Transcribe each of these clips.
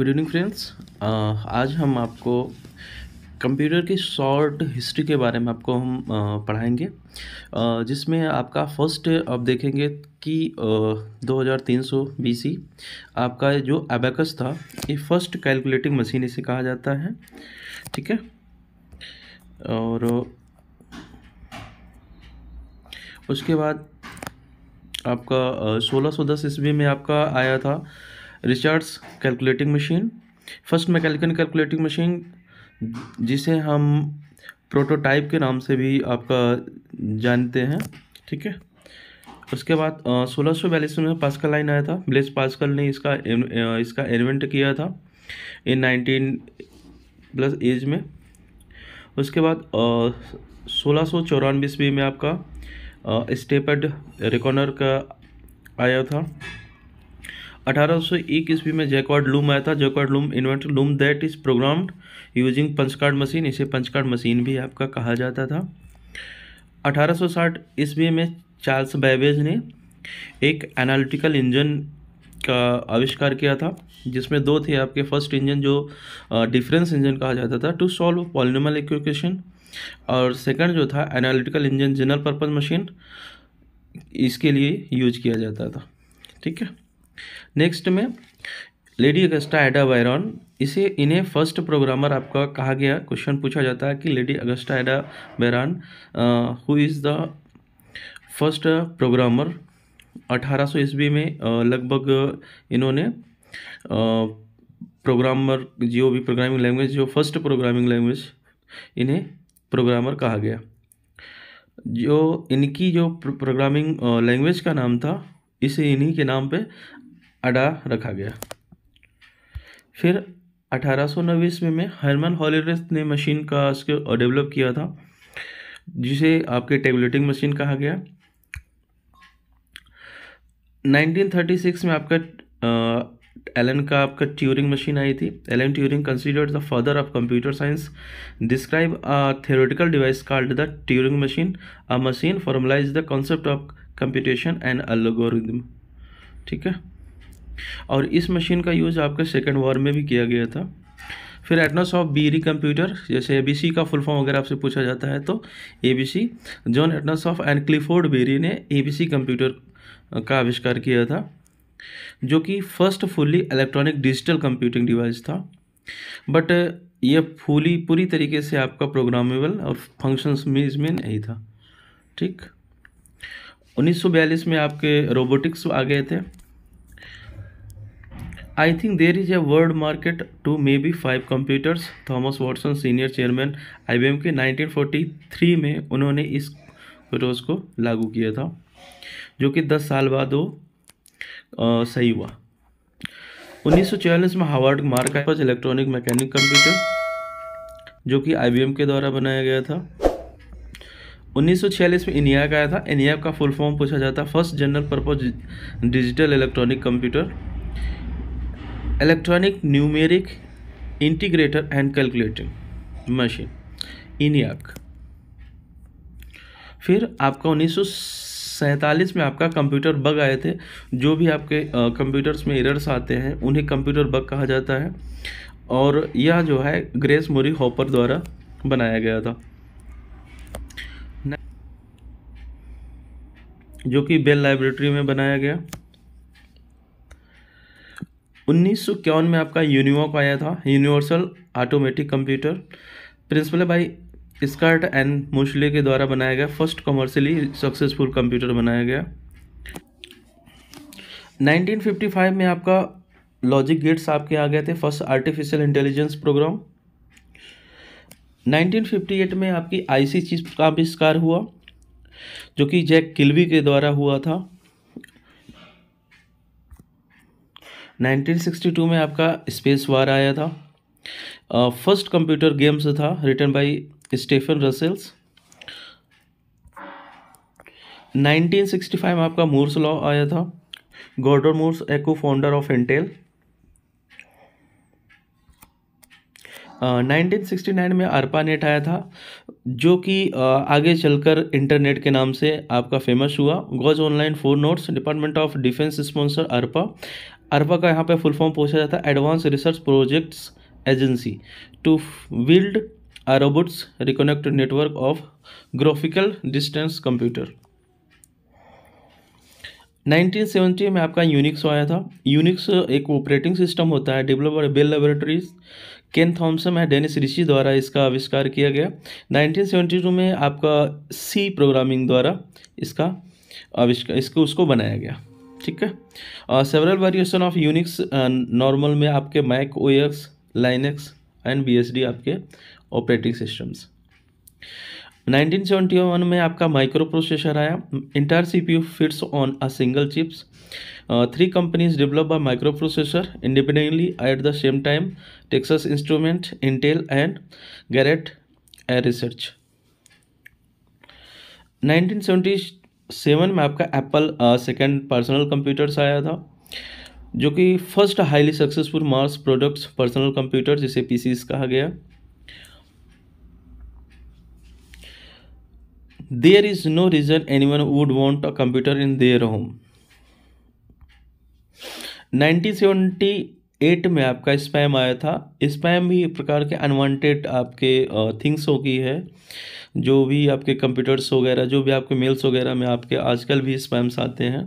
good evening friends आज हम आपको कंप्यूटर की शॉर्ट हिस्ट्री के बारे में आपको हम uh, पढ़ाएंगे uh, जिसमें आपका फर्स्ट आप देखेंगे कि uh, दो हज़ार तीन सौ बीसी आपका जो एबेकस था ये फर्स्ट कैलकुलेटिंग मशीन इसे कहा जाता है ठीक है और उसके बाद आपका सोलह सौ दस ईस्वी में आपका आया था Richards calculating machine first mechanical calculating machine जिसे हम प्रोटोटाइप के नाम से भी आपका जानते हैं ठीक है उसके बाद सोलह सौ बयालीस में पास्कल लाइन आया था ब्लेस पास्कल ने इसका इसका इन्वेंट किया था इन नाइनटीन प्लस एज में उसके बाद सोलह सौ चौरानवे ईस्वी में आपका स्टेपड रिकॉर्नर का आया था 1801 ईस्वी में जैकवार्ड लूम आया था Jacquard loom invent loom that is programmed using punch card machine इसे पंचकार्ड मशीन भी आपका कहा जाता था 1860 ईस्वी में चार्ल्स बैबेज ने एक एनालिटिकल इंजन का आविष्कार किया था जिसमें दो थे आपके फर्स्ट इंजन जो डिफरेंस इंजन कहा जाता था टू सॉल्व पॉलिनमल इक्वेशन और सेकंड जो था analytical engine general purpose machine इसके लिए यूज किया जाता था ठीक है नेक्स्ट में लेडी अगस्टा एडा वायरॉन इसे इन्हें फर्स्ट प्रोग्रामर आपका कहा गया क्वेश्चन पूछा जाता है कि Lady Augusta Ada Byron who is the first programmer 1800 सौ ईस्वी में लगभग इन्होंने प्रोग्रामर जो भी प्रोग्रामिंग लैंग्वेज जो फर्स्ट प्रोग्रामिंग लैंग्वेज इन्हें प्रोग्रामर कहा गया जो इनकी जो प्रोग्रामिंग लैंग्वेज का नाम था इसे इन्हीं के नाम पे अड़ा रखा गया फिर 1890 में हरमन हॉलीरेस ने मशीन का डेवलप किया था जिसे आपके टेबलेटिंग मशीन कहा गया 1936 में आपका एलन का आपका ट्यूरिंग मशीन आई थी Alan Turing considered the father of computer science describe a hypothetical device called the Turing machine a machine formalize the concept of computation and algorithm ठीक है और इस मशीन का यूज़ आपके सेकेंड वॉर में भी किया गया था फिर एटनस ऑफ बीरी कंप्यूटर जैसे एबीसी का फुल फॉर्म अगर आपसे पूछा जाता है तो ABC John Atanasoff and Clifford Berry ने एबीसी कंप्यूटर का आविष्कार किया था जो कि first fully electronic digital computing device था बट यह फुली पूरी तरीके से आपका प्रोग्रामेबल और फंक्शंस में इसमें नहीं था ठीक 1942 में आपके रोबोटिक्स आ गए थे I think there is a world market to maybe five computers Thomas Watson senior chairman I के 1943 में उन्होंने इस रोज को लागू किया था जो कि 10 साल बाद वो सही हुआ उन्नीस में Harvard Mark electronic mechanic computer जो कि आई के द्वारा बनाया गया था उन्नीस में इनियाक आया था इनियाक का फुल फॉर्म पूछा जाता first general purpose digital electronic computer electronic numeric integrator and calculating machine ENIAC फिर आपका उन्नीस में आपका कंप्यूटर बग आए थे जो भी आपके कंप्यूटर्स में एरर्स आते हैं उन्हें कंप्यूटर बग कहा जाता है और यह जो है ग्रेस मोरी हॉपर द्वारा बनाया गया था जो कि बेल लाइब्रेटरी में बनाया गया उन्नीस सौ इक्यावन में आपका यूनिवॉक आया था universal automatic computer Presper by Eckert and Mauchly के द्वारा बनाया गया फर्स्ट कमर्शियली सक्सेसफुल कंप्यूटर बनाया गया 1955 में आपका लॉजिक गेट्स आपके आ गए थे फर्स्ट आर्टिफिशियल इंटेलिजेंस प्रोग्राम 1958 में आपकी आईसी चीज का आविष्कार हुआ जो कि जैक किल्वी के द्वारा हुआ था 1962 में आपका स्पेस वार आया था फर्स्ट कंप्यूटर गेम्स था रिटर्न बाय स्टेफन रसेल्स 1965 में आपका मोर्स लॉ आया था Gordon Moore a co founder of Intel 1969 में अरपा नेट आया था जो कि आगे चलकर इंटरनेट के नाम से आपका फेमस हुआ goes online four nodes department of defense sponsor ARPA ARPA का यहाँ पे फुल फॉर्म पूछा जाता है advance research projects agency to build robust reconnect network of graphical distance computer 1970 में आपका यूनिक्स आया था यूनिक्स एक ऑपरेटिंग सिस्टम होता है developer Bell laboratories Ken Thompson है डेनिस ऋषि द्वारा इसका आविष्कार किया गया 1972 में आपका सी प्रोग्रामिंग द्वारा इसका आविष्कार इसको उसको बनाया गया ठीक है several variation of UNIX normal में आपके Mac O X Linux and B आपके ऑपरेटिंग सिस्टम्स 1971 में आपका माइक्रो प्रोसेसर आया entire CPU fits on a single chips three companies develop a microprocessor independently at the same time Texas instrument Intel and Garrett research 1970 seven में आपका Apple second personal computers आया था जो कि first highly successful mass products personal computer जिसे P कहा गया there is no reason anyone would want a computer in their home 1978 में आपका स्पैम आया था स्पैम भी एक प्रकार के अनवांटेड आपके थिंग्स होगी है जो भी आपके कंप्यूटर्स वगैरह जो भी आपके मेल्स वगैरह में आपके आजकल भी स्पैम्स आते हैं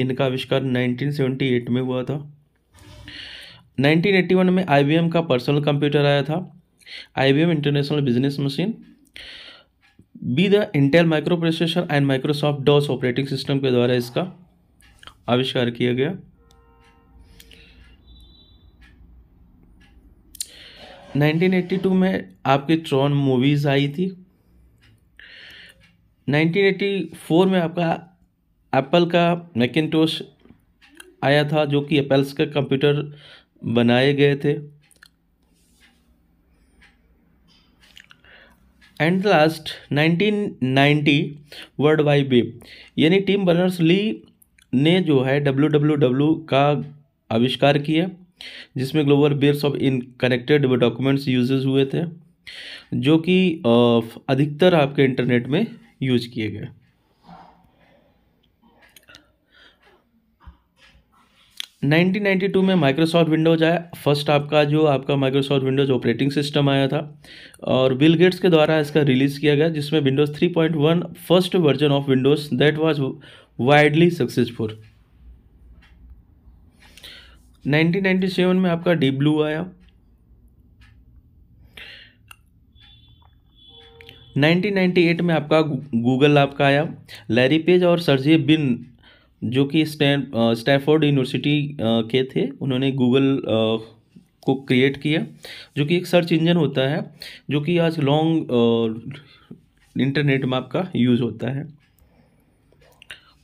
इनका आविष्कार 1978 में हुआ था 1981 में आई का पर्सनल कंप्यूटर आया था I international business machine by the Intel microprocessor and Microsoft DOS operating system के द्वारा इसका आविष्कार किया गया 1982 में आपके ट्रॉन मूवीज़ आई थी 1984 में आपका एप्पल का मैकेटोस आया था जो कि एप्पल्स का कंप्यूटर बनाए गए थे and last 1990 world wide web यानी टीम बर्नर्स ली ने जो है डब्ल्यू का आविष्कार किया जिसमें global bears of interconnected documents uses हुए थे जो कि अधिकतर आपके इंटरनेट में यूज किए गए नाइनटीन नाइन्टी टू में माइक्रोसॉफ्ट विंडोज आया फर्स्ट आपका जो आपका माइक्रोसॉफ्ट विंडोज ऑपरेटिंग सिस्टम आया था और बिल गेट्स के द्वारा इसका रिलीज़ किया गया जिसमें Windows three point one first version of Windows that was widely successful nineteen ninety seven में आपका डी ब्लू आया 1998 में आपका गूगल आपका आया लैरी पेज और सरजे बिन जो कि स्टैफोर्ड यूनिवर्सिटी के थे उन्होंने गूगल को क्रिएट किया जो कि एक सर्च इंजन होता है जो कि आज लॉन्ग इंटरनेट में आपका यूज़ होता है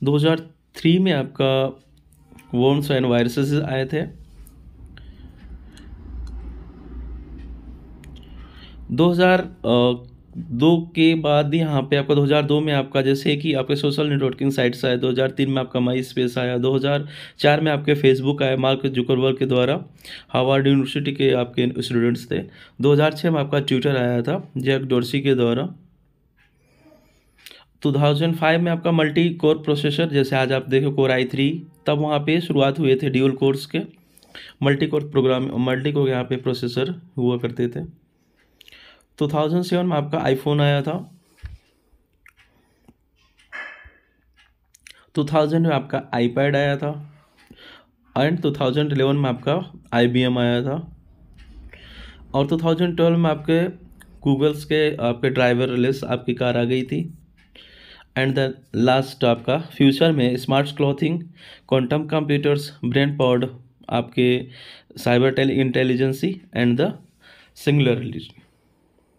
2003 में आपका वर्म्स एंड वायरसेस आए थे 2000 दो के बाद यहाँ पे आपका 2002 में आपका जैसे कि आपके सोशल नेटवर्किंग साइट्स आए 2003 में आपका माई स्पेस आया 2004 में आपके फेसबुक आए मार्क जुकरबर्ग के द्वारा हावर्ड यूनिवर्सिटी के आपके स्टूडेंट्स थे 2006 में आपका ट्विटर आया था जैक डोरसी के द्वारा 2005 में आपका मल्टी कोर प्रोसेसर जैसे आज आप देखो कोर आई थ्री तब वहाँ पे शुरुआत हुए थे ड्यूल कोर्स के multi core program multi core यहाँ पे प्रोसेसर हुआ करते थे टू थाउजेंड सेवन में आपका आईफोन आया था टू थाउजेंड में आपका आईपैड आया था एंड टू थाउजेंड एलेवन में आपका आईबीएम आया था और टू थाउजेंड ट्वेल्व में आपके गूगल्स के आपके ड्राइवर लेस आपकी कार आ गई थी एंड द लास्ट आपका फ्यूचर में smart clothing quantum computers brain pod आपके cyber tell intelligence and the list